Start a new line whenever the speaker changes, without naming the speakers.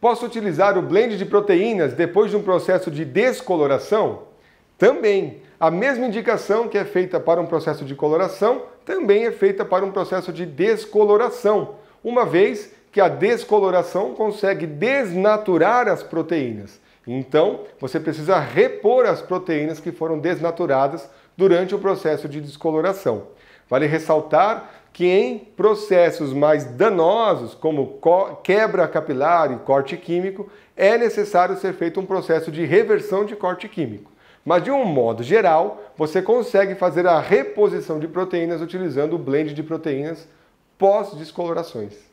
Posso utilizar o blend de proteínas depois de um processo de descoloração? Também. A mesma indicação que é feita para um processo de coloração também é feita para um processo de descoloração, uma vez que a descoloração consegue desnaturar as proteínas. Então, você precisa repor as proteínas que foram desnaturadas durante o processo de descoloração. Vale ressaltar que em processos mais danosos, como quebra capilar e corte químico, é necessário ser feito um processo de reversão de corte químico. Mas de um modo geral, você consegue fazer a reposição de proteínas utilizando o blend de proteínas pós-descolorações.